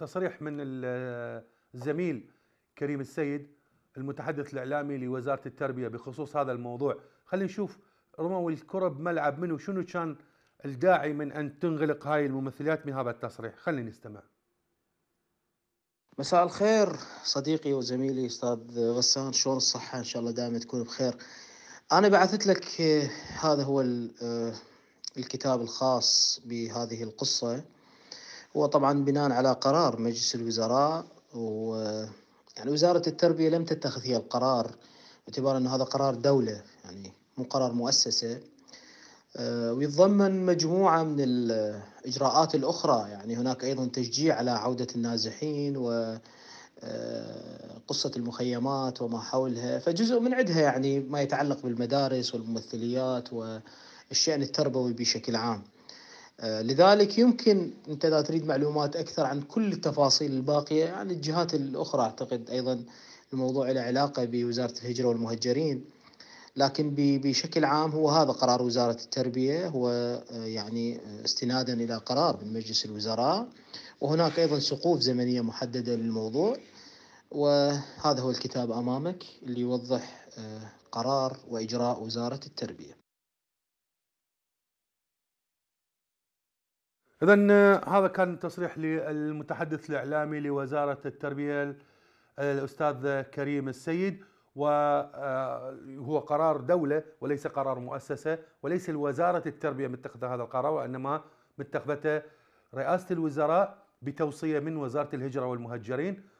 تصريح من الزميل كريم السيد المتحدث الإعلامي لوزارة التربية بخصوص هذا الموضوع خلينا نشوف رموا الكرة بملعب منه شنو كان الداعي من أن تنغلق هاي الممثلات من هذا التصريح خلينا نستمع مساء الخير صديقي وزميلي استاذ غسان شلون الصحه ان شاء الله دائما تكون بخير انا بعثت لك آه، هذا هو آه، الكتاب الخاص بهذه القصه هو طبعا بناء على قرار مجلس الوزراء و يعني وزارة التربية لم تتخذ هي القرار باعتبار أن هذا قرار دولة يعني مو قرار مؤسسة آه، ويتضمن مجموعة من الإجراءات الأخرى يعني هناك أيضا تشجيع على عودة النازحين و آه، قصة المخيمات وما حولها فجزء من عدها يعني ما يتعلق بالمدارس والممثليات والشأن التربوي بشكل عام آه، لذلك يمكن انت اذا تريد معلومات اكثر عن كل التفاصيل الباقيه عن يعني الجهات الاخرى اعتقد ايضا الموضوع له علاقه بوزاره الهجره والمهجرين لكن بشكل عام هو هذا قرار وزاره التربيه هو آه، يعني آه، استنادا الى قرار من مجلس الوزراء وهناك ايضا سقوف زمنيه محدده للموضوع وهذا هو الكتاب امامك اللي يوضح قرار واجراء وزاره التربيه اذا آه، هذا كان تصريح للمتحدث الاعلامي لوزاره التربيه آه، الاستاذ كريم السيد وهو آه، قرار دوله وليس قرار مؤسسه وليس الوزاره التربيه متخذه هذا القرار وانما متخذته رئاسه الوزراء بتوصيه من وزاره الهجره والمهجرين